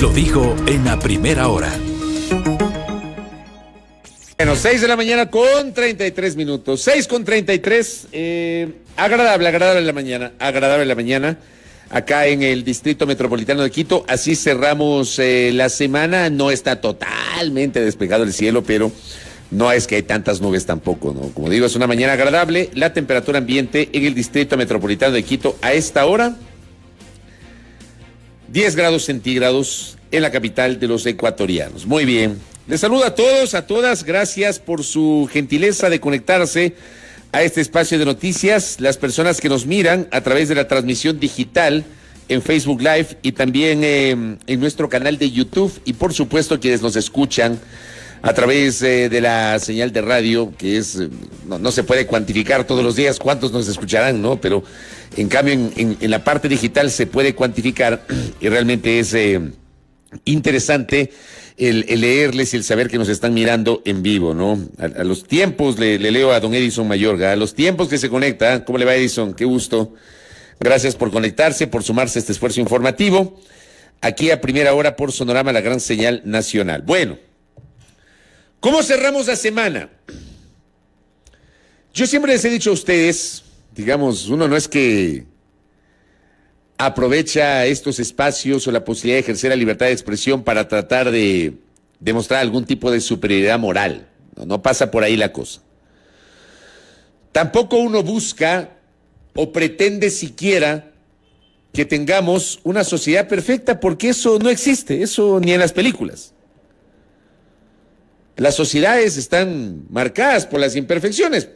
Lo dijo en la primera hora. Bueno, 6 de la mañana con 33 minutos. 6 con 33. Eh, agradable, agradable la mañana. Agradable la mañana. Acá en el Distrito Metropolitano de Quito. Así cerramos eh, la semana. No está totalmente despegado el cielo, pero no es que hay tantas nubes tampoco, ¿no? Como digo, es una mañana agradable. La temperatura ambiente en el Distrito Metropolitano de Quito a esta hora 10 grados centígrados en la capital de los ecuatorianos. Muy bien. Les saludo a todos, a todas. Gracias por su gentileza de conectarse a este espacio de noticias. Las personas que nos miran a través de la transmisión digital en Facebook Live y también eh, en nuestro canal de YouTube y por supuesto quienes nos escuchan a través eh, de la señal de radio, que es, eh, no, se puede cuantificar todos los días cuántos nos escucharán, ¿no? Pero en cambio en, la parte digital se puede cuantificar y realmente es eh, interesante. El, leerles y el saber que nos están mirando en vivo, ¿no? A, los tiempos, le, le, leo a don Edison Mayorga, a los tiempos que se conecta, ¿cómo le va Edison? Qué gusto. Gracias por conectarse, por sumarse a este esfuerzo informativo. Aquí a primera hora por Sonorama, la gran señal nacional. Bueno, ¿Cómo cerramos la semana? Yo siempre les he dicho a ustedes, digamos, uno no es que aprovecha estos espacios o la posibilidad de ejercer la libertad de expresión para tratar de demostrar algún tipo de superioridad moral. No, no pasa por ahí la cosa. Tampoco uno busca o pretende siquiera que tengamos una sociedad perfecta porque eso no existe, eso ni en las películas. Las sociedades están marcadas por las imperfecciones,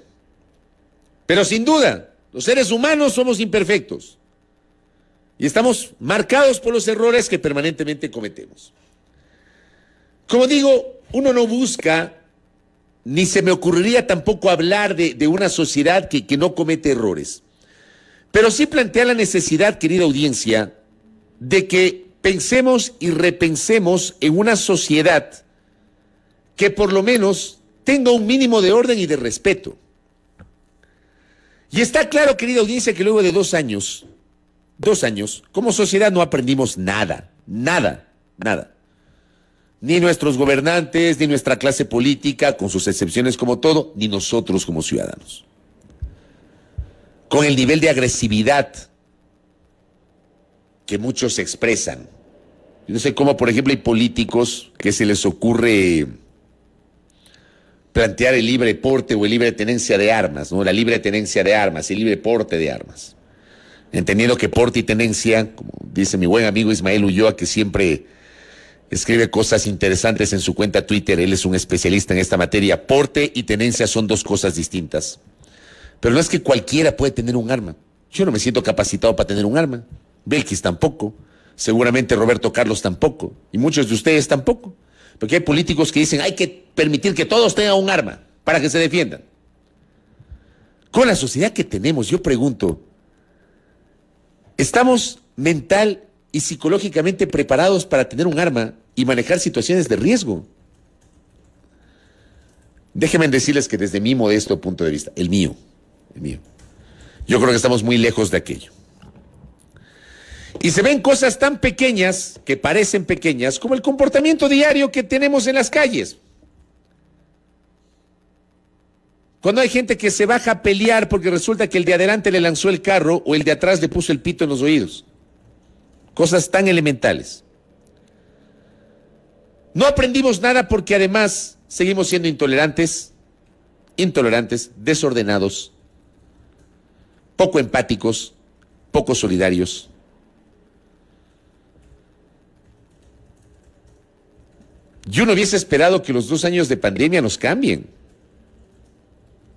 pero sin duda, los seres humanos somos imperfectos y estamos marcados por los errores que permanentemente cometemos. Como digo, uno no busca, ni se me ocurriría tampoco hablar de, una sociedad que, que no comete errores, pero sí plantea la necesidad, querida audiencia, de que pensemos y repensemos en una sociedad que por lo menos tenga un mínimo de orden y de respeto. Y está claro, querida audiencia, que luego de dos años, dos años, como sociedad no aprendimos nada, nada, nada. Ni nuestros gobernantes, ni nuestra clase política, con sus excepciones como todo, ni nosotros como ciudadanos. Con el nivel de agresividad que muchos expresan. Yo no sé cómo, por ejemplo, hay políticos que se les ocurre plantear el libre porte o el libre tenencia de armas, ¿no? La libre tenencia de armas, el libre porte de armas. Entendiendo que porte y tenencia, como dice mi buen amigo Ismael Ulloa, que siempre escribe cosas interesantes en su cuenta Twitter, él es un especialista en esta materia, porte y tenencia son dos cosas distintas. Pero no es que cualquiera puede tener un arma. Yo no me siento capacitado para tener un arma. Belkis tampoco. Seguramente Roberto Carlos tampoco. Y muchos de ustedes tampoco. Porque hay políticos que dicen hay que permitir que todos tengan un arma para que se defiendan. Con la sociedad que tenemos, yo pregunto, ¿estamos mental y psicológicamente preparados para tener un arma y manejar situaciones de riesgo? Déjenme decirles que desde mi modesto punto de vista, el mío, el mío, yo creo que estamos muy lejos de aquello. Y se ven cosas tan pequeñas, que parecen pequeñas, como el comportamiento diario que tenemos en las calles. Cuando hay gente que se baja a pelear porque resulta que el de adelante le lanzó el carro o el de atrás le puso el pito en los oídos. Cosas tan elementales. No aprendimos nada porque además seguimos siendo intolerantes, intolerantes, desordenados, poco empáticos, poco solidarios. Yo no hubiese esperado que los dos años de pandemia nos cambien,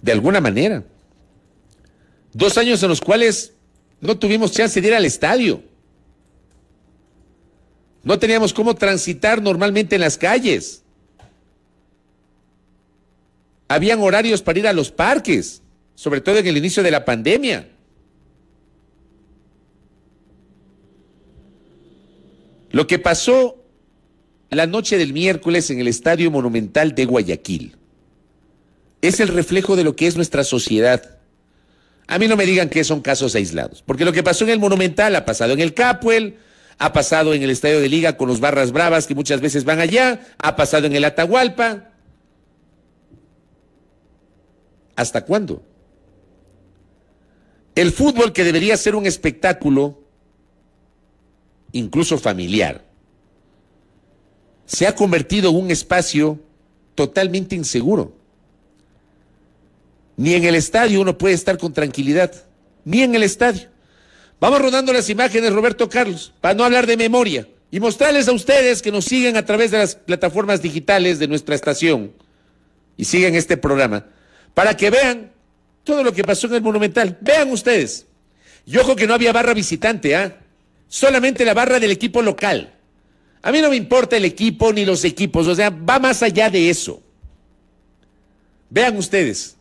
de alguna manera. Dos años en los cuales no tuvimos chance de ir al estadio. No teníamos cómo transitar normalmente en las calles. Habían horarios para ir a los parques, sobre todo en el inicio de la pandemia. Lo que pasó la noche del miércoles en el Estadio Monumental de Guayaquil. Es el reflejo de lo que es nuestra sociedad. A mí no me digan que son casos aislados, porque lo que pasó en el Monumental ha pasado en el Capuel, ha pasado en el Estadio de Liga con los Barras Bravas que muchas veces van allá, ha pasado en el Atahualpa. ¿Hasta cuándo? El fútbol que debería ser un espectáculo, incluso familiar, se ha convertido en un espacio totalmente inseguro. Ni en el estadio uno puede estar con tranquilidad, ni en el estadio. Vamos rodando las imágenes, Roberto Carlos, para no hablar de memoria y mostrarles a ustedes que nos siguen a través de las plataformas digitales de nuestra estación y siguen este programa, para que vean todo lo que pasó en el Monumental. Vean ustedes. Y ojo que no había barra visitante, ¿ah? Solamente la barra del equipo local. A mí no me importa el equipo ni los equipos, o sea, va más allá de eso. Vean ustedes.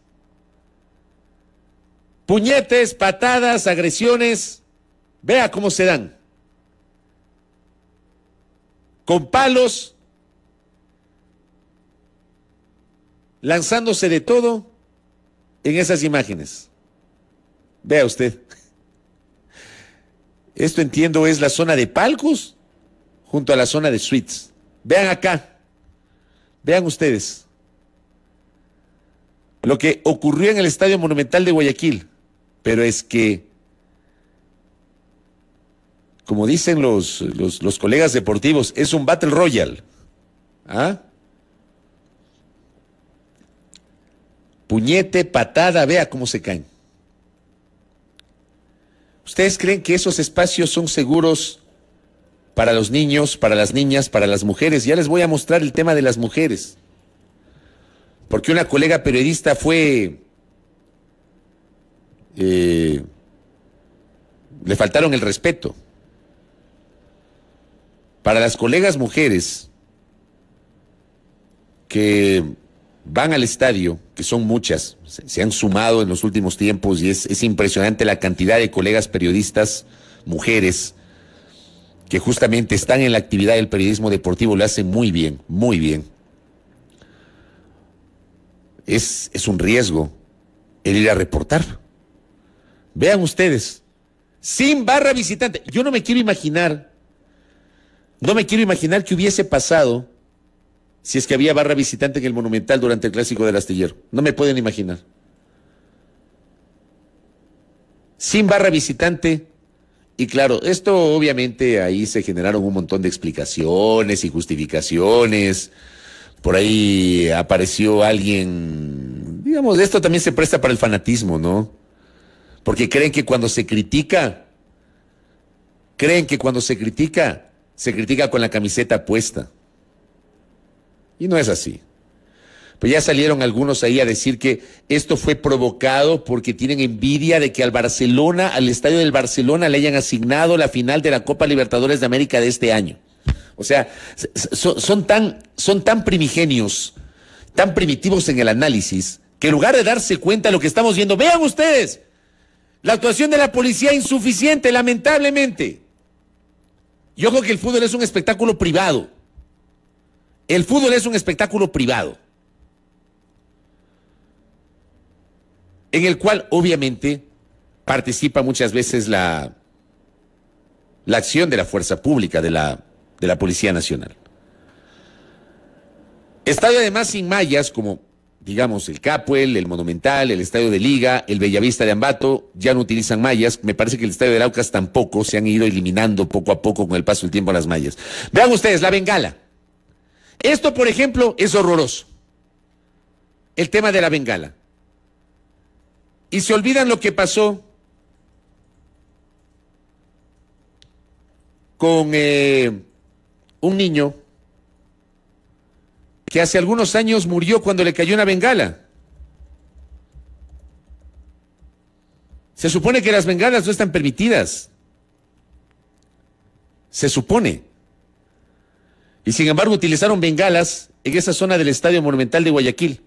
Puñetes, patadas, agresiones. Vea cómo se dan. Con palos. Lanzándose de todo en esas imágenes. Vea usted. Esto entiendo es la zona de palcos junto a la zona de suites. Vean acá, vean ustedes lo que ocurrió en el Estadio Monumental de Guayaquil, pero es que, como dicen los, los, los colegas deportivos, es un Battle Royal. ¿Ah? Puñete, patada, vea cómo se caen. ¿Ustedes creen que esos espacios son seguros para los niños, para las niñas, para las mujeres. Ya les voy a mostrar el tema de las mujeres. Porque una colega periodista fue... Eh, le faltaron el respeto. Para las colegas mujeres que van al estadio, que son muchas, se, han sumado en los últimos tiempos y es impresionante la cantidad de colegas periodistas mujeres que justamente están en la actividad del periodismo deportivo, lo hacen muy bien, muy bien. Es, un riesgo el ir a reportar. Vean ustedes, sin barra visitante, yo no me quiero imaginar, no me quiero imaginar que hubiese pasado si es que había barra visitante en el Monumental durante el Clásico del Astillero. No me pueden imaginar. Sin barra visitante, y claro, esto obviamente ahí se generaron un montón de explicaciones y justificaciones. Por ahí apareció alguien, digamos, esto también se presta para el fanatismo, ¿no? Porque creen que cuando se critica, creen que cuando se critica, se critica con la camiseta puesta. Y no es así pues ya salieron algunos ahí a decir que esto fue provocado porque tienen envidia de que al Barcelona, al estadio del Barcelona, le hayan asignado la final de la Copa Libertadores de América de este año. O sea, son, tan, son tan primigenios, tan primitivos en el análisis, que en lugar de darse cuenta de lo que estamos viendo, vean ustedes, la actuación de la policía insuficiente, lamentablemente. Yo creo que el fútbol es un espectáculo privado. El fútbol es un espectáculo privado. en el cual obviamente participa muchas veces la, la acción de la fuerza pública, de la, de la Policía Nacional. Estadio además sin mallas como, digamos, el Capuel, el Monumental, el Estadio de Liga, el Bellavista de Ambato, ya no utilizan mallas. Me parece que el Estadio de Laucas tampoco. Se han ido eliminando poco a poco con el paso del tiempo las mallas. Vean ustedes, la bengala. Esto, por ejemplo, es horroroso. El tema de la bengala y se olvidan lo que pasó con eh, un niño que hace algunos años murió cuando le cayó una bengala. Se supone que las bengalas no están permitidas. Se supone. Y sin embargo utilizaron bengalas en esa zona del Estadio Monumental de Guayaquil.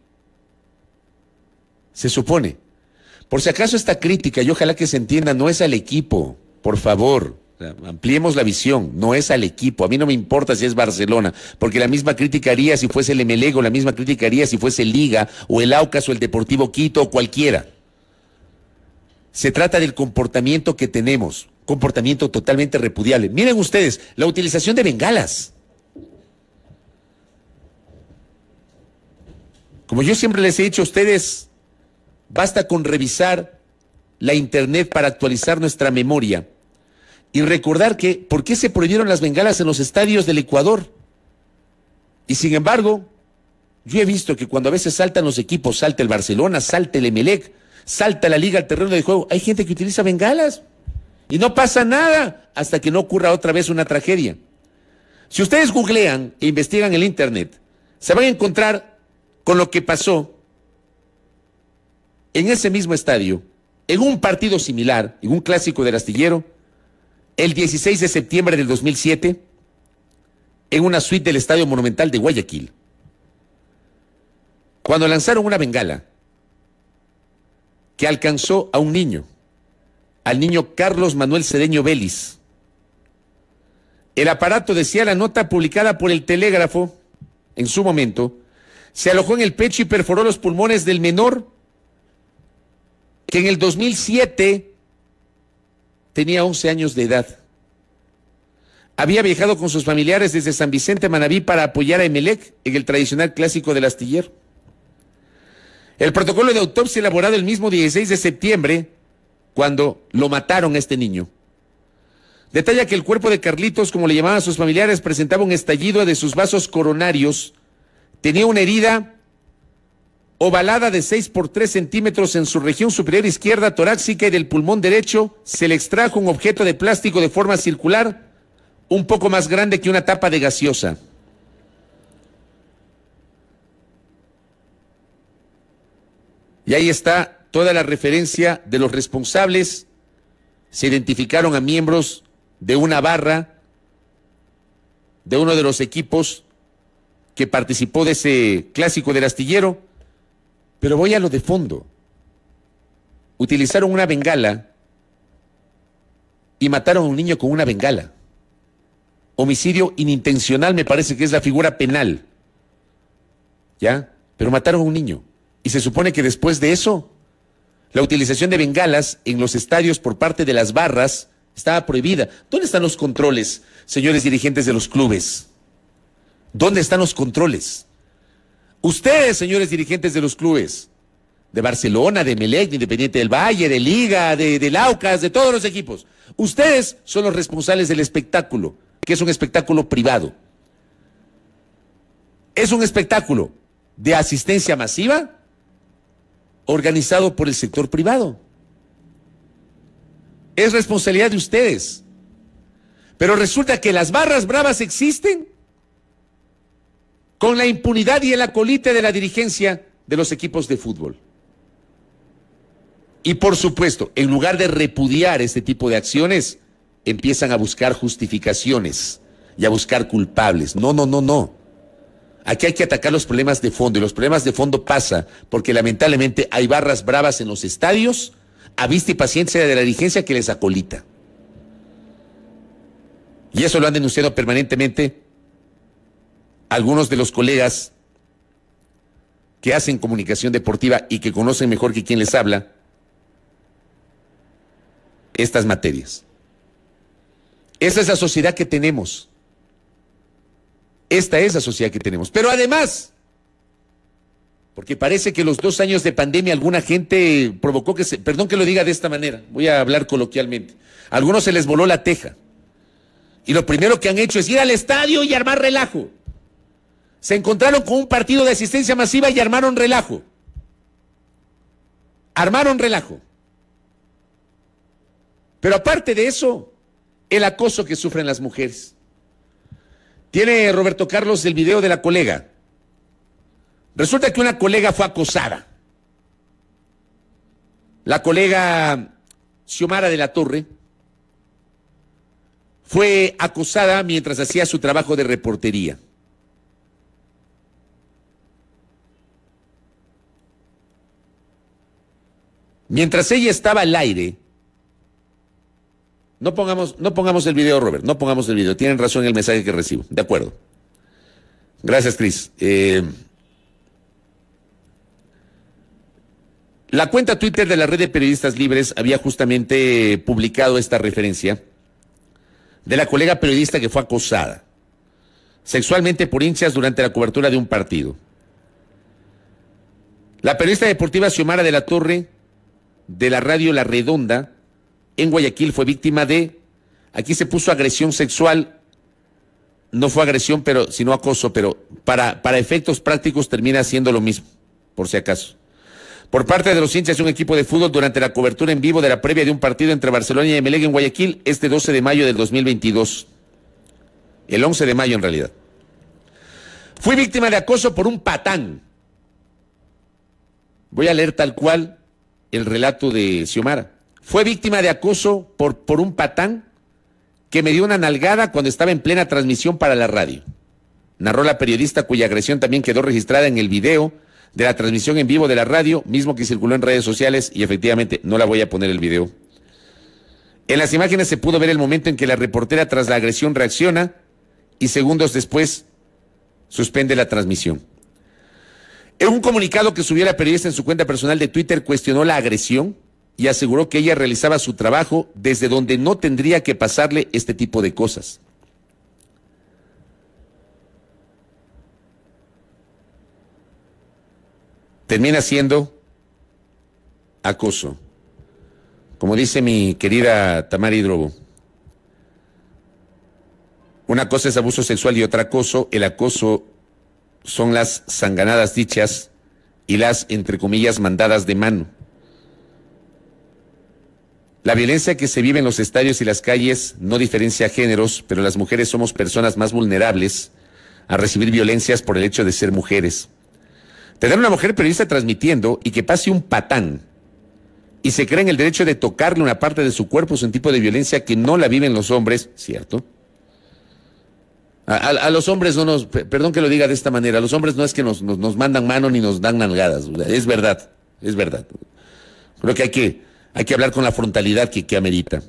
Se supone. Por si acaso esta crítica, y ojalá que se entienda, no es al equipo, por favor. Ampliemos la visión, no es al equipo. A mí no me importa si es Barcelona, porque la misma crítica haría si fuese el Emelego, la misma crítica haría si fuese Liga, o el Aucas, o el Deportivo Quito, o cualquiera. Se trata del comportamiento que tenemos, comportamiento totalmente repudiable. Miren ustedes, la utilización de bengalas. Como yo siempre les he dicho a ustedes, Basta con revisar la Internet para actualizar nuestra memoria y recordar que, ¿por qué se prohibieron las bengalas en los estadios del Ecuador? Y sin embargo, yo he visto que cuando a veces saltan los equipos, salta el Barcelona, salta el Emelec, salta la liga al terreno de juego, hay gente que utiliza bengalas y no pasa nada hasta que no ocurra otra vez una tragedia. Si ustedes googlean e investigan el Internet, se van a encontrar con lo que pasó en ese mismo estadio, en un partido similar, en un clásico del astillero, el 16 de septiembre del 2007, en una suite del Estadio Monumental de Guayaquil. Cuando lanzaron una bengala que alcanzó a un niño, al niño Carlos Manuel Cedeño Vélez. El aparato, decía la nota publicada por el telégrafo en su momento, se alojó en el pecho y perforó los pulmones del menor que en el 2007 tenía 11 años de edad. Había viajado con sus familiares desde San Vicente Manabí para apoyar a Emelec en el tradicional clásico del astiller. El protocolo de autopsia elaborado el mismo 16 de septiembre, cuando lo mataron a este niño. Detalla que el cuerpo de Carlitos, como le llamaban a sus familiares, presentaba un estallido de sus vasos coronarios, tenía una herida ovalada de 6 por 3 centímetros en su región superior izquierda torácica y del pulmón derecho, se le extrajo un objeto de plástico de forma circular, un poco más grande que una tapa de gaseosa. Y ahí está toda la referencia de los responsables. Se identificaron a miembros de una barra, de uno de los equipos que participó de ese clásico del astillero pero voy a lo de fondo. Utilizaron una bengala y mataron a un niño con una bengala. Homicidio inintencional me parece que es la figura penal. ¿Ya? Pero mataron a un niño. Y se supone que después de eso, la utilización de bengalas en los estadios por parte de las barras estaba prohibida. ¿Dónde están los controles, señores dirigentes de los clubes? ¿Dónde están los controles? Ustedes, señores dirigentes de los clubes, de Barcelona, de Melec, Independiente del Valle, de Liga, de, de Laucas, de todos los equipos, ustedes son los responsables del espectáculo, que es un espectáculo privado. Es un espectáculo de asistencia masiva organizado por el sector privado. Es responsabilidad de ustedes. Pero resulta que las barras bravas existen con la impunidad y el acolite de la dirigencia de los equipos de fútbol. Y por supuesto, en lugar de repudiar este tipo de acciones, empiezan a buscar justificaciones y a buscar culpables. No, no, no, no. Aquí hay que atacar los problemas de fondo y los problemas de fondo pasa porque lamentablemente hay barras bravas en los estadios a vista y paciencia de la dirigencia que les acolita. Y eso lo han denunciado permanentemente algunos de los colegas que hacen comunicación deportiva y que conocen mejor que quien les habla estas materias. Esa es la sociedad que tenemos. Esta es la sociedad que tenemos. Pero además, porque parece que los dos años de pandemia alguna gente provocó que se, perdón que lo diga de esta manera, voy a hablar coloquialmente, a algunos se les voló la teja. Y lo primero que han hecho es ir al estadio y armar relajo se encontraron con un partido de asistencia masiva y armaron relajo. Armaron relajo. Pero aparte de eso, el acoso que sufren las mujeres. Tiene Roberto Carlos el video de la colega. Resulta que una colega fue acosada. La colega Xiomara de la Torre fue acosada mientras hacía su trabajo de reportería. Mientras ella estaba al aire, no pongamos, no pongamos el video, Robert, no pongamos el video. Tienen razón en el mensaje que recibo. De acuerdo. Gracias, Cris. Eh, la cuenta Twitter de la red de periodistas libres había justamente publicado esta referencia de la colega periodista que fue acosada sexualmente por hinchas durante la cobertura de un partido. La periodista deportiva Xiomara de la Torre de la radio La Redonda en Guayaquil fue víctima de, aquí se puso agresión sexual, no fue agresión, pero sino acoso, pero para, para efectos prácticos termina siendo lo mismo, por si acaso. Por parte de los hinchas de un equipo de fútbol durante la cobertura en vivo de la previa de un partido entre Barcelona y Emelec en Guayaquil este 12 de mayo del 2022. El 11 de mayo en realidad. Fui víctima de acoso por un patán. Voy a leer tal cual el relato de Xiomara. Fue víctima de acoso por, por un patán que me dio una nalgada cuando estaba en plena transmisión para la radio. Narró la periodista cuya agresión también quedó registrada en el video de la transmisión en vivo de la radio, mismo que circuló en redes sociales y efectivamente no la voy a poner el video. En las imágenes se pudo ver el momento en que la reportera tras la agresión reacciona y segundos después suspende la transmisión. En un comunicado que subió la periodista en su cuenta personal de Twitter cuestionó la agresión y aseguró que ella realizaba su trabajo desde donde no tendría que pasarle este tipo de cosas. Termina siendo acoso. Como dice mi querida Tamara Drobo, una cosa es abuso sexual y otra acoso. El acoso son las sanganadas dichas y las, entre comillas, mandadas de mano. La violencia que se vive en los estadios y las calles no diferencia géneros, pero las mujeres somos personas más vulnerables a recibir violencias por el hecho de ser mujeres. Tener una mujer periodista transmitiendo y que pase un patán y se crea en el derecho de tocarle una parte de su cuerpo es un tipo de violencia que no la viven los hombres, ¿cierto? A, los hombres no nos, perdón que lo diga de esta manera, a los hombres no es que nos, mandan mano ni nos dan nalgadas, es verdad, es verdad. Creo que hay que, hay que hablar con la frontalidad que, que amerita.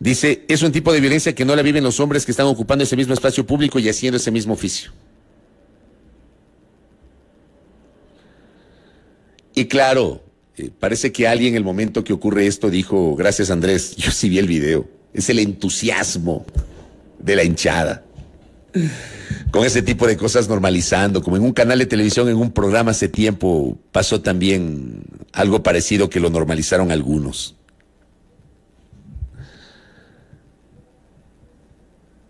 Dice, es un tipo de violencia que no la viven los hombres que están ocupando ese mismo espacio público y haciendo ese mismo oficio. Y claro, eh, parece que alguien en el momento que ocurre esto dijo, gracias Andrés, yo sí vi el video. Es el entusiasmo de la hinchada. Con ese tipo de cosas normalizando, como en un canal de televisión, en un programa hace tiempo pasó también algo parecido que lo normalizaron algunos.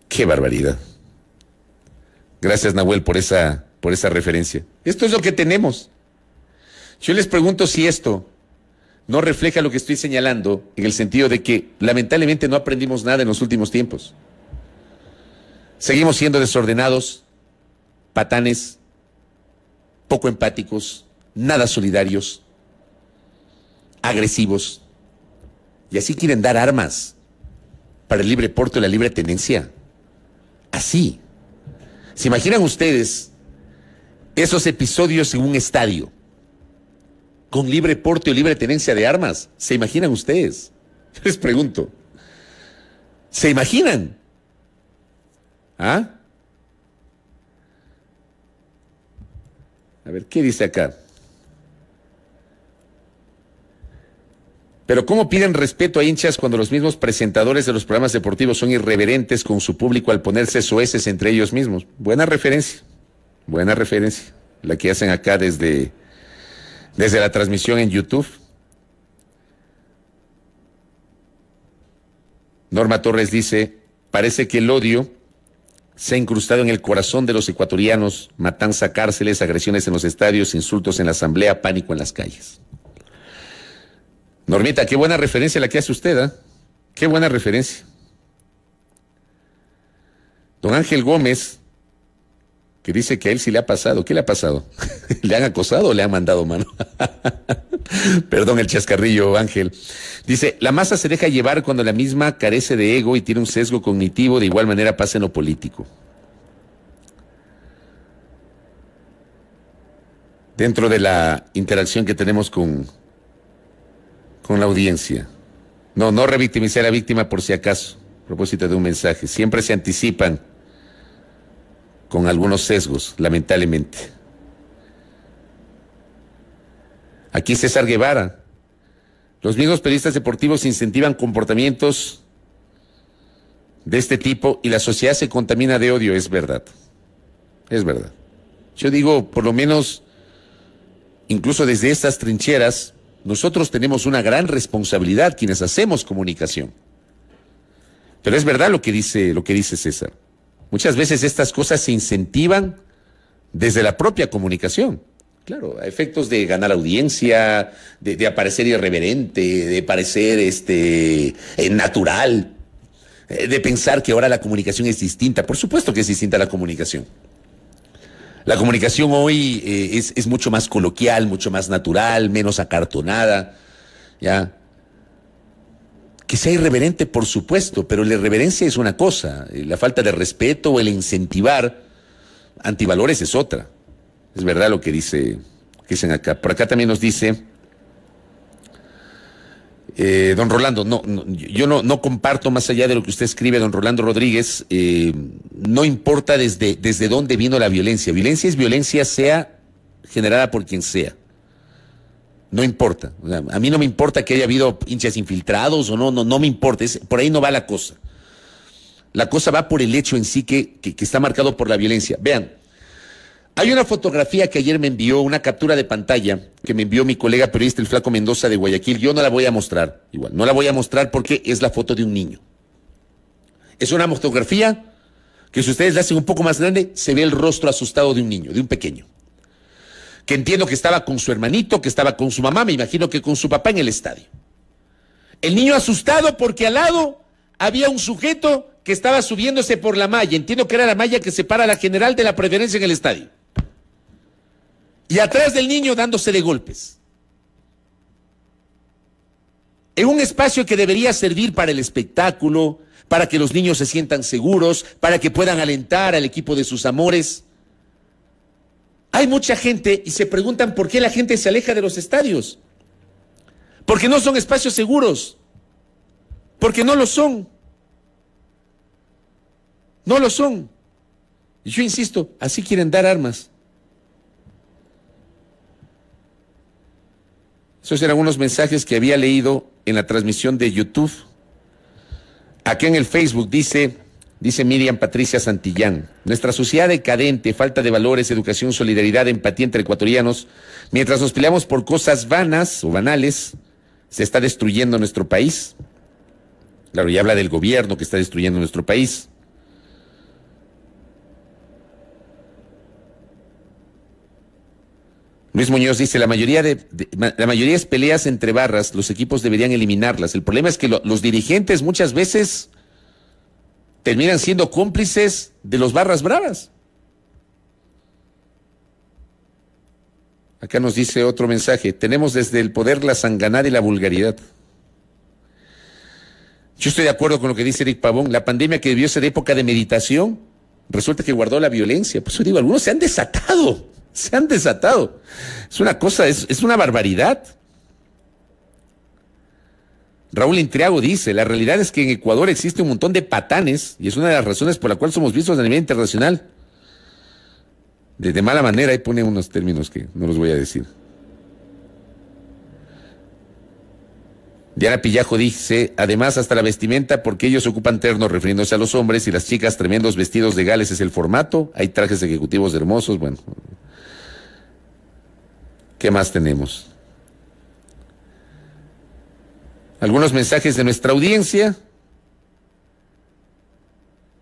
Qué barbaridad. Gracias Nahuel por esa, por esa referencia. Esto es lo que tenemos. Yo les pregunto si esto no refleja lo que estoy señalando en el sentido de que lamentablemente no aprendimos nada en los últimos tiempos. Seguimos siendo desordenados, patanes, poco empáticos, nada solidarios, agresivos. Y así quieren dar armas para el libre porte y la libre tenencia. Así. ¿Se imaginan ustedes esos episodios en un estadio con libre porte o libre tenencia de armas? ¿Se imaginan ustedes? Les pregunto. ¿Se imaginan? ¿Ah? A ver, ¿qué dice acá? Pero ¿cómo piden respeto a hinchas cuando los mismos presentadores de los programas deportivos son irreverentes con su público al ponerse soeces entre ellos mismos? Buena referencia, buena referencia, la que hacen acá desde, desde la transmisión en YouTube. Norma Torres dice, parece que el odio se ha incrustado en el corazón de los ecuatorianos, matanza, cárceles, agresiones en los estadios, insultos en la asamblea, pánico en las calles. Normita, qué buena referencia la que hace usted, ¿ah? Qué buena referencia. Don Ángel Gómez que dice que a él sí le ha pasado. ¿Qué le ha pasado? ¿Le han acosado o le han mandado mano? Perdón el chascarrillo, Ángel. Dice, la masa se deja llevar cuando la misma carece de ego y tiene un sesgo cognitivo, de igual manera pasa en lo político. Dentro de la interacción que tenemos con, con la audiencia. No, no revictimizar a la víctima por si acaso. a Propósito de un mensaje. Siempre se anticipan con algunos sesgos, lamentablemente. Aquí César Guevara. Los mismos periodistas deportivos incentivan comportamientos de este tipo y la sociedad se contamina de odio, es verdad. Es verdad. Yo digo, por lo menos, incluso desde estas trincheras, nosotros tenemos una gran responsabilidad quienes hacemos comunicación. Pero es verdad lo que dice, lo que dice César. Muchas veces estas cosas se incentivan desde la propia comunicación. Claro, a efectos de ganar audiencia, de, aparecer irreverente, de parecer este, eh, natural, eh, de pensar que ahora la comunicación es distinta. Por supuesto que es distinta la comunicación. La comunicación hoy eh, es, es, mucho más coloquial, mucho más natural, menos acartonada. ¿ya? que sea irreverente, por supuesto, pero la irreverencia es una cosa, eh, la falta de respeto o el incentivar antivalores es otra. Es verdad lo que dice, que dicen acá. Por acá también nos dice eh, don Rolando, no, yo no, comparto más allá de lo que usted escribe, don Rolando Rodríguez, eh, no importa desde, desde dónde vino la violencia. Violencia es violencia, sea generada por quien sea. No importa. a mí no me importa que haya habido hinchas infiltrados o no, no, no me importa. por ahí no va la cosa. La cosa va por el hecho en sí que, que está marcado por la violencia. Vean, hay una fotografía que ayer me envió, una captura de pantalla que me envió mi colega periodista el Flaco Mendoza de Guayaquil. Yo no la voy a mostrar, igual, no la voy a mostrar porque es la foto de un niño. Es una fotografía que si ustedes la hacen un poco más grande, se ve el rostro asustado de un niño, de un pequeño que entiendo que estaba con su hermanito, que estaba con su mamá, me imagino que con su papá en el estadio. El niño asustado porque al lado había un sujeto que estaba subiéndose por la malla, entiendo que era la malla que separa a la general de la preferencia en el estadio. Y atrás del niño dándose de golpes. En un espacio que debería servir para el espectáculo, para que los niños se sientan seguros, para que puedan alentar al equipo de sus amores. Hay mucha gente y se preguntan por qué la gente se aleja de los estadios. Porque no son espacios seguros. Porque no lo son. No lo son. Y yo insisto, así quieren dar armas. Esos eran unos mensajes que había leído en la transmisión de YouTube. Aquí en el Facebook dice, Dice Miriam Patricia Santillán, nuestra sociedad decadente, falta de valores, educación, solidaridad, empatía entre ecuatorianos, mientras nos peleamos por cosas vanas o banales, se está destruyendo nuestro país. Claro, y habla del gobierno que está destruyendo nuestro país. Luis Muñoz dice, la mayoría de, la mayoría es peleas entre barras, los equipos deberían eliminarlas. El problema es que los dirigentes muchas veces terminan siendo cómplices de los barras bravas. Acá nos dice otro mensaje, tenemos desde el poder la sanganada y la vulgaridad. Yo estoy de acuerdo con lo que dice Eric Pavón, la pandemia que debió ser época de meditación, resulta que guardó la violencia. Por eso digo, algunos se han desatado, se han desatado. Es una cosa, es, es una barbaridad. Raúl Intriago dice, la realidad es que en Ecuador existe un montón de patanes y es una de las razones por la cual somos vistos a nivel internacional. De, mala manera, ahí pone unos términos que no los voy a decir. Diana Pillajo dice, además hasta la vestimenta, porque ellos ocupan ternos refiriéndose a los hombres y las chicas tremendos vestidos de gales es el formato. Hay trajes ejecutivos hermosos, bueno. ¿Qué más tenemos? algunos mensajes de nuestra audiencia.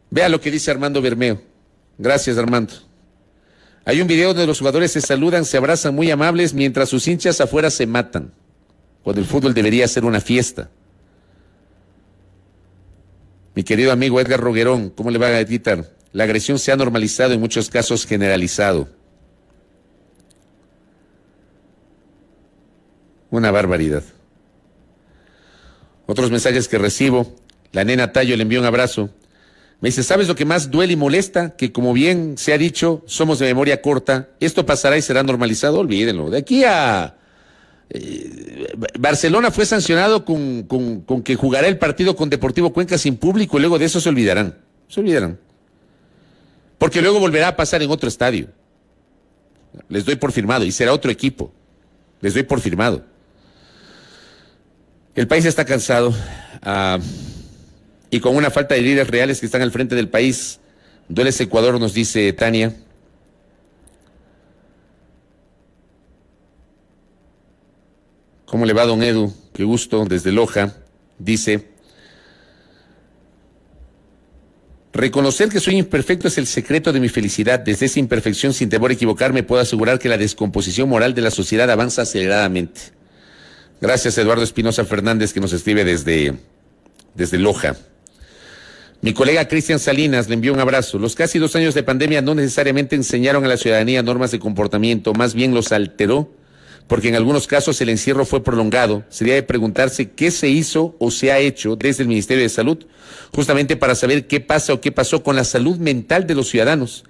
Vea lo que dice Armando Bermeo. Gracias, Armando. Hay un video donde los jugadores se saludan, se abrazan muy amables mientras sus hinchas afuera se matan, cuando el fútbol debería ser una fiesta. Mi querido amigo Edgar Roguerón, ¿cómo le va a editar? La agresión se ha normalizado en muchos casos generalizado. Una barbaridad. Otros mensajes que recibo. La nena tallo le envió un abrazo. Me dice, ¿sabes lo que más duele y molesta? Que como bien se ha dicho, somos de memoria corta. Esto pasará y será normalizado. Olvídenlo. De aquí a... Eh, Barcelona fue sancionado con, con, que jugará el partido con Deportivo Cuenca sin público y luego de eso se olvidarán. Se olvidarán. Porque luego volverá a pasar en otro estadio. Les doy por firmado y será otro equipo. Les doy por firmado. El país está cansado ah, y con una falta de líderes reales que están al frente del país. Dueles Ecuador, nos dice Tania. ¿Cómo le va, don Edu? Qué gusto, desde Loja. Dice, reconocer que soy imperfecto es el secreto de mi felicidad. Desde esa imperfección, sin temor a equivocarme, puedo asegurar que la descomposición moral de la sociedad avanza aceleradamente. Gracias, Eduardo Espinosa Fernández, que nos escribe desde, desde Loja. Mi colega Cristian Salinas le envió un abrazo. Los casi dos años de pandemia no necesariamente enseñaron a la ciudadanía normas de comportamiento, más bien los alteró, porque en algunos casos el encierro fue prolongado. Sería de preguntarse qué se hizo o se ha hecho desde el Ministerio de Salud, justamente para saber qué pasa o qué pasó con la salud mental de los ciudadanos.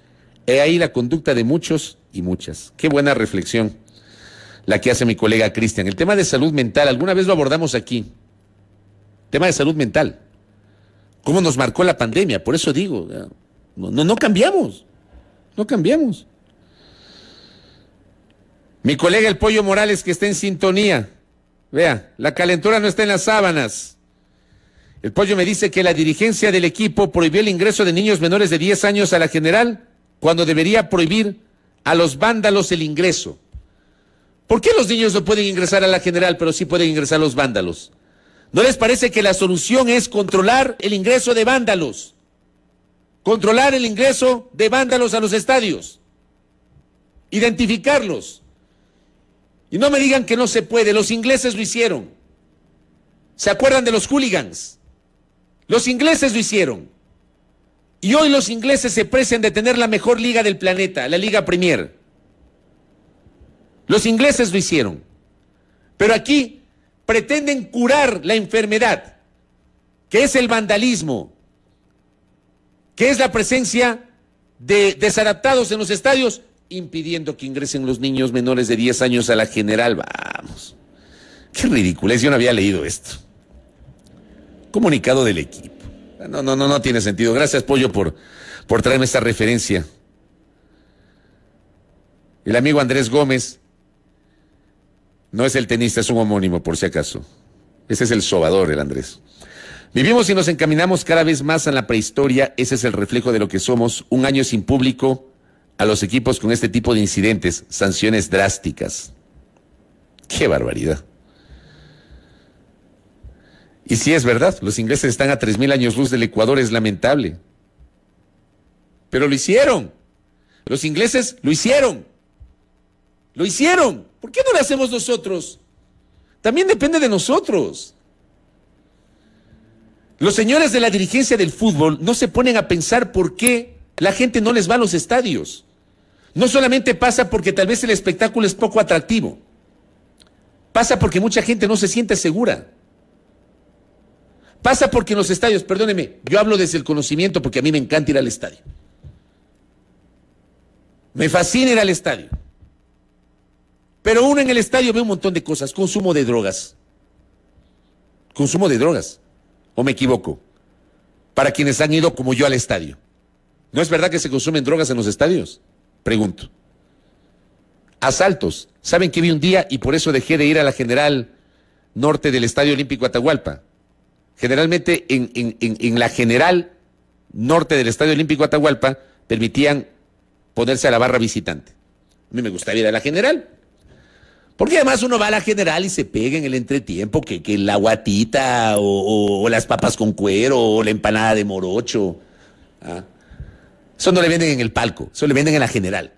He ahí la conducta de muchos y muchas. Qué buena reflexión la que hace mi colega Cristian. El tema de salud mental, alguna vez lo abordamos aquí. Tema de salud mental. ¿Cómo nos marcó la pandemia? Por eso digo, no, no, no cambiamos. No cambiamos. Mi colega el Pollo Morales que está en sintonía. Vea, la calentura no está en las sábanas. El Pollo me dice que la dirigencia del equipo prohibió el ingreso de niños menores de 10 años a la general cuando debería prohibir a los vándalos el ingreso. ¿Por qué los niños no pueden ingresar a la general, pero sí pueden ingresar los vándalos? ¿No les parece que la solución es controlar el ingreso de vándalos? Controlar el ingreso de vándalos a los estadios. Identificarlos. Y no me digan que no se puede. Los ingleses lo hicieron. ¿Se acuerdan de los hooligans? Los ingleses lo hicieron. Y hoy los ingleses se precian de tener la mejor liga del planeta, la Liga Premier. Los ingleses lo hicieron. Pero aquí pretenden curar la enfermedad, que es el vandalismo, que es la presencia de desadaptados en los estadios, impidiendo que ingresen los niños menores de 10 años a la general. Vamos. Qué ridiculez, yo no había leído esto. Comunicado del equipo. No, no, no, no tiene sentido. Gracias, Pollo, por, por traerme esta referencia. El amigo Andrés Gómez no es el tenista, es un homónimo, por si acaso. Ese es el sobador, el Andrés. Vivimos y nos encaminamos cada vez más a la prehistoria. Ese es el reflejo de lo que somos. Un año sin público a los equipos con este tipo de incidentes, sanciones drásticas. ¡Qué barbaridad! Y si sí, es verdad, los ingleses están a 3.000 años luz del Ecuador, es lamentable. Pero lo hicieron. Los ingleses lo hicieron. Lo hicieron. ¿Por qué no lo hacemos nosotros? También depende de nosotros. Los señores de la dirigencia del fútbol no se ponen a pensar por qué la gente no les va a los estadios. No solamente pasa porque tal vez el espectáculo es poco atractivo. Pasa porque mucha gente no se siente segura. Pasa porque en los estadios, perdóneme, yo hablo desde el conocimiento porque a mí me encanta ir al estadio. Me fascina ir al estadio. Pero uno en el estadio ve un montón de cosas, consumo de drogas. Consumo de drogas. ¿O me equivoco? Para quienes han ido como yo al estadio. ¿No es verdad que se consumen drogas en los estadios? Pregunto. Asaltos. ¿Saben que vi un día y por eso dejé de ir a la general norte del Estadio Olímpico Atahualpa? Generalmente en, la general norte del Estadio Olímpico Atahualpa permitían ponerse a la barra visitante. A mí me gustaría ir a la general. Porque además uno va a la general y se pega en el entretiempo que, la guatita o, las papas con cuero o la empanada de morocho. ¿ah? Eso no le venden en el palco, eso le venden en la general.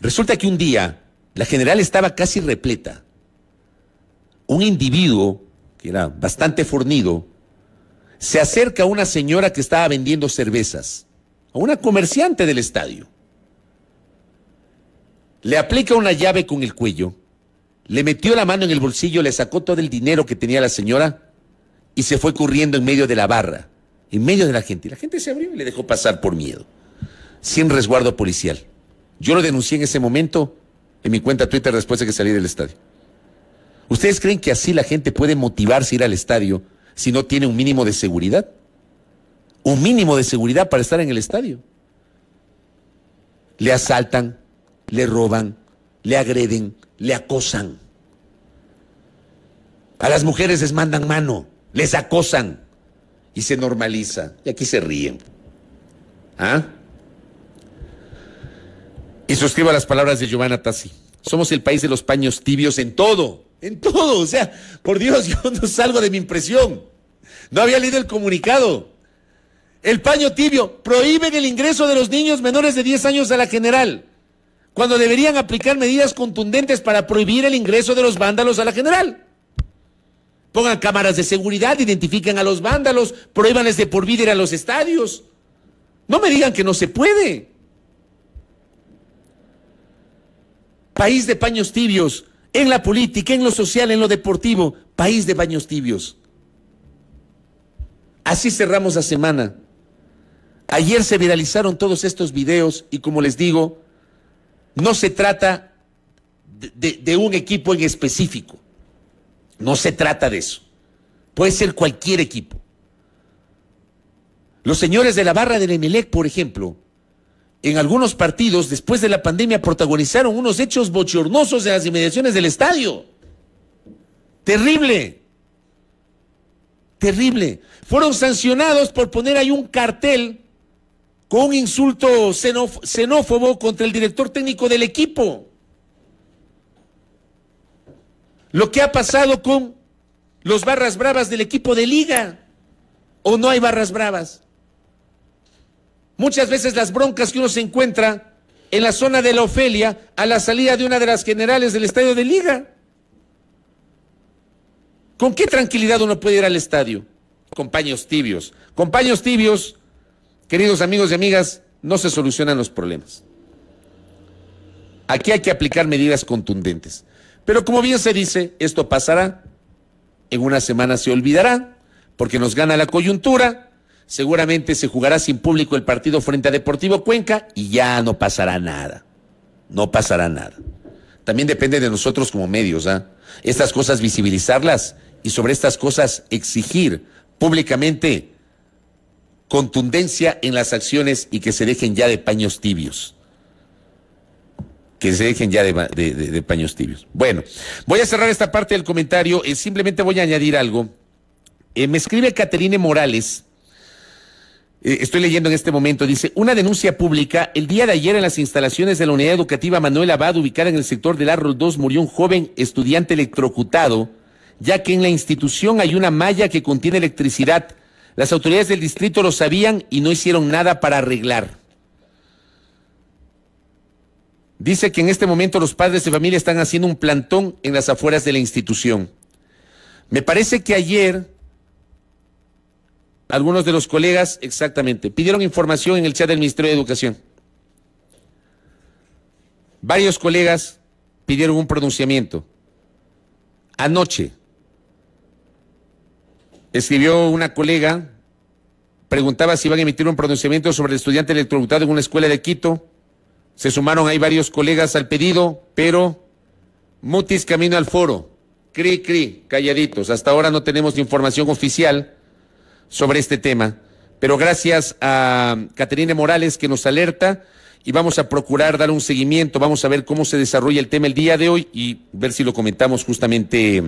Resulta que un día la general estaba casi repleta. Un individuo, que era bastante fornido, se acerca a una señora que estaba vendiendo cervezas, a una comerciante del estadio. Le aplica una llave con el cuello, le metió la mano en el bolsillo, le sacó todo el dinero que tenía la señora y se fue corriendo en medio de la barra, en medio de la gente. Y la gente se abrió y le dejó pasar por miedo, sin resguardo policial. Yo lo denuncié en ese momento en mi cuenta Twitter después de que salí del estadio. ¿Ustedes creen que así la gente puede motivarse a ir al estadio si no tiene un mínimo de seguridad? Un mínimo de seguridad para estar en el estadio. Le asaltan, le roban, le agreden, le acosan. A las mujeres les mandan mano, les acosan y se normaliza. Y aquí se ríen. ¿Ah? Y suscriba las palabras de Giovanna Tassi. Somos el país de los paños tibios en todo, en todo. O sea, por Dios, yo no salgo de mi impresión. No había leído el comunicado. El paño tibio, prohíbe el ingreso de los niños menores de 10 años a la general cuando deberían aplicar medidas contundentes para prohibir el ingreso de los vándalos a la general. Pongan cámaras de seguridad, identifiquen a los vándalos, prohíbanles de por vida ir a los estadios. No me digan que no se puede. País de paños tibios, en la política, en lo social, en lo deportivo, país de paños tibios. Así cerramos la semana. Ayer se viralizaron todos estos videos y como les digo, no se trata de, un equipo en específico. No se trata de eso. Puede ser cualquier equipo. Los señores de la barra del Emelec, por ejemplo, en algunos partidos después de la pandemia protagonizaron unos hechos bochornosos en las inmediaciones del estadio. Terrible. Terrible. Fueron sancionados por poner ahí un cartel con un insulto xenófobo contra el director técnico del equipo. Lo que ha pasado con los barras bravas del equipo de liga. ¿O no hay barras bravas? Muchas veces las broncas que uno se encuentra en la zona de la Ofelia a la salida de una de las generales del estadio de liga. ¿Con qué tranquilidad uno puede ir al estadio? Compaños tibios. Compaños tibios Queridos amigos y amigas, no se solucionan los problemas. Aquí hay que aplicar medidas contundentes. Pero como bien se dice, esto pasará. En una semana se olvidará, porque nos gana la coyuntura. Seguramente se jugará sin público el partido frente a Deportivo Cuenca y ya no pasará nada. No pasará nada. También depende de nosotros como medios, ¿ah? Estas cosas visibilizarlas y sobre estas cosas exigir públicamente contundencia en las acciones y que se dejen ya de paños tibios. Que se dejen ya de, paños tibios. Bueno, voy a cerrar esta parte del comentario. Eh, simplemente voy a añadir algo. Eh, me escribe Caterine Morales. Eh, estoy leyendo en este momento. Dice, una denuncia pública. El día de ayer en las instalaciones de la unidad educativa Manuel Abad, ubicada en el sector del Arrol 2, murió un joven estudiante electrocutado, ya que en la institución hay una malla que contiene electricidad las autoridades del distrito lo sabían y no hicieron nada para arreglar. Dice que en este momento los padres de familia están haciendo un plantón en las afueras de la institución. Me parece que ayer algunos de los colegas, exactamente, pidieron información en el chat del Ministerio de Educación. Varios colegas pidieron un pronunciamiento. Anoche, escribió una colega, preguntaba si iban a emitir un pronunciamiento sobre el estudiante electrocutado en una escuela de Quito. Se sumaron ahí varios colegas al pedido, pero Mutis camino al foro. Cri, cri, calladitos. Hasta ahora no tenemos información oficial sobre este tema. Pero gracias a Caterina Morales que nos alerta y vamos a procurar dar un seguimiento. Vamos a ver cómo se desarrolla el tema el día de hoy y ver si lo comentamos justamente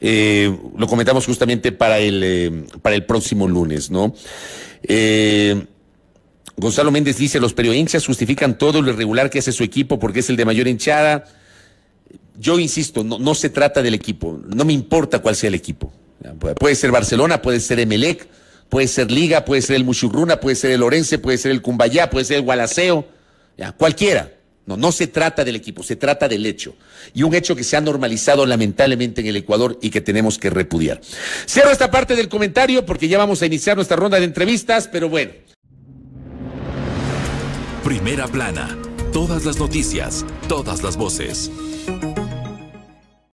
eh, lo comentamos justamente para el, eh, para el próximo lunes, ¿no? Eh, Gonzalo Méndez dice, los periodistas justifican todo lo irregular que hace su equipo porque es el de mayor hinchada. Yo insisto, no, se trata del equipo, no me importa cuál sea el equipo. Puede ser Barcelona, puede ser Emelec, puede ser Liga, puede ser el Muchurruna, puede ser el Orense, puede ser el Cumbayá, puede ser el Gualaceo, cualquiera. No, se trata del equipo, se trata del hecho. Y un hecho que se ha normalizado lamentablemente en el Ecuador y que tenemos que repudiar. Cierro esta parte del comentario porque ya vamos a iniciar nuestra ronda de entrevistas, pero bueno. Primera plana. Todas las noticias, todas las voces.